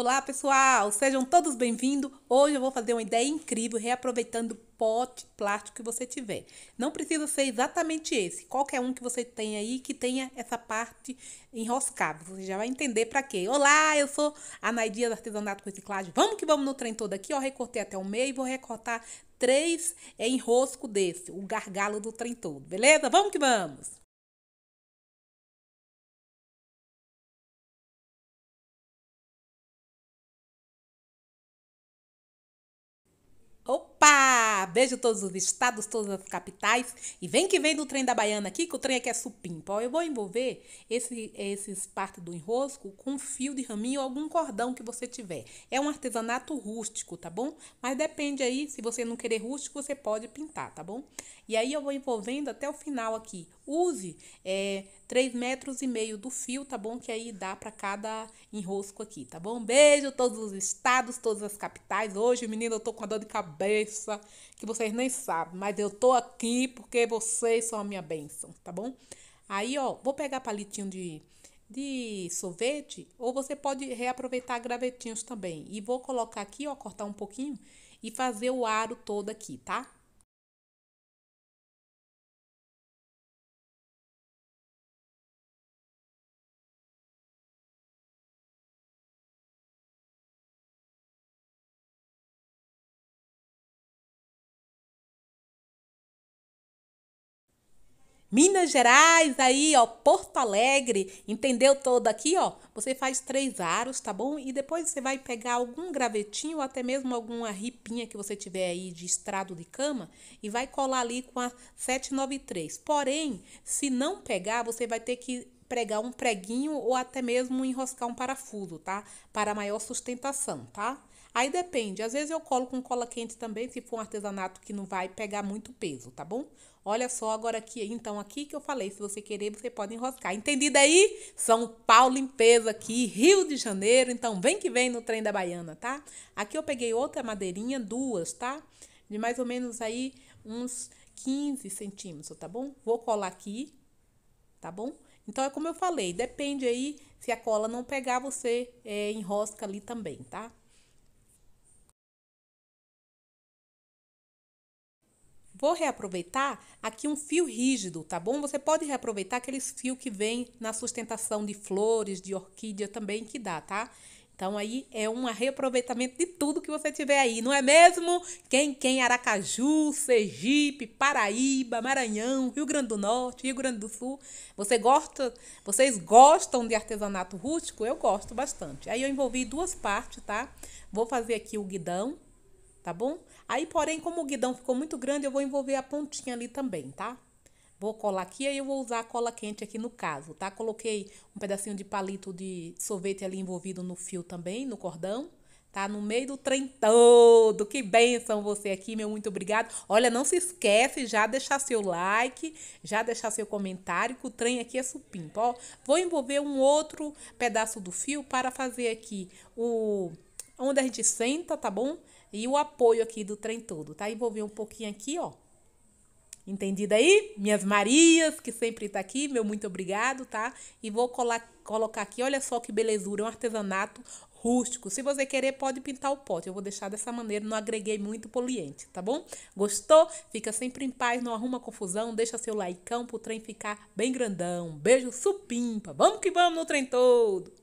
Olá pessoal, sejam todos bem-vindos. Hoje eu vou fazer uma ideia incrível reaproveitando pote plástico que você tiver. Não precisa ser exatamente esse, qualquer um que você tenha aí que tenha essa parte enroscada. Você já vai entender para quê. Olá, eu sou a Naidia do Artesanato com Reciclagem. Vamos que vamos no trem todo aqui, ó. Recortei até o meio e vou recortar três enroscos desse, o gargalo do trem todo, beleza? Vamos que vamos! Opa! Beijo todos os estados, todas as capitais. E vem que vem do trem da Baiana aqui, que o trem aqui é supimpa. eu vou envolver esse, esses parte do enrosco com fio de raminho ou algum cordão que você tiver. É um artesanato rústico, tá bom? Mas depende aí, se você não querer rústico, você pode pintar, tá bom? E aí eu vou envolvendo até o final aqui. Use é, 3 metros e meio do fio, tá bom? Que aí dá para cada enrosco aqui, tá bom? Beijo todos os estados, todas as capitais. Hoje, menina, eu tô com uma dor de cabeça que vocês nem sabem, mas eu tô aqui porque vocês são a minha bênção, tá bom? Aí, ó, vou pegar palitinho de, de sorvete ou você pode reaproveitar gravetinhos também. E vou colocar aqui, ó, cortar um pouquinho e fazer o aro todo aqui, tá? Minas Gerais, aí, ó, Porto Alegre, entendeu todo aqui, ó? Você faz três aros, tá bom? E depois você vai pegar algum gravetinho ou até mesmo alguma ripinha que você tiver aí de estrado de cama e vai colar ali com a 793. Porém, se não pegar, você vai ter que pregar um preguinho ou até mesmo enroscar um parafuso, tá? Para maior sustentação, tá? Aí depende, às vezes eu colo com cola quente também, se for um artesanato que não vai pegar muito peso, tá bom? Olha só agora aqui, então aqui que eu falei, se você querer, você pode enroscar. Entendido aí? São Paulo limpeza aqui, Rio de Janeiro, então vem que vem no trem da Baiana, tá? Aqui eu peguei outra madeirinha, duas, tá? De mais ou menos aí uns 15 centímetros, tá bom? Vou colar aqui, tá bom? Então, é como eu falei, depende aí, se a cola não pegar, você é, enrosca ali também, tá? Vou reaproveitar aqui um fio rígido, tá bom? Você pode reaproveitar aqueles fios que vem na sustentação de flores, de orquídea também que dá, tá? Então aí é um reaproveitamento de tudo que você tiver aí, não é mesmo? Quem quem Aracaju, Sergipe, Paraíba, Maranhão, Rio Grande do Norte, Rio Grande do Sul, você gosta, vocês gostam de artesanato rústico? Eu gosto bastante. Aí eu envolvi duas partes, tá? Vou fazer aqui o guidão tá bom? Aí, porém, como o guidão ficou muito grande, eu vou envolver a pontinha ali também, tá? Vou colar aqui, aí eu vou usar a cola quente aqui no caso, tá? Coloquei um pedacinho de palito de sorvete ali envolvido no fio também, no cordão, tá? No meio do trem todo. Que benção você aqui, meu muito obrigado. Olha, não se esquece já deixar seu like, já deixar seu comentário, que o trem aqui é supimpa, ó. Vou envolver um outro pedaço do fio para fazer aqui o onde a gente senta, tá bom? E o apoio aqui do trem todo, tá? E vou ver um pouquinho aqui, ó. Entendido aí? Minhas Marias, que sempre tá aqui, meu muito obrigado, tá? E vou colar, colocar aqui, olha só que belezura, um artesanato rústico. Se você querer, pode pintar o pote. Eu vou deixar dessa maneira, não agreguei muito poliente, tá bom? Gostou? Fica sempre em paz, não arruma confusão, deixa seu likeão pro trem ficar bem grandão. Beijo supimpa, vamos que vamos no trem todo!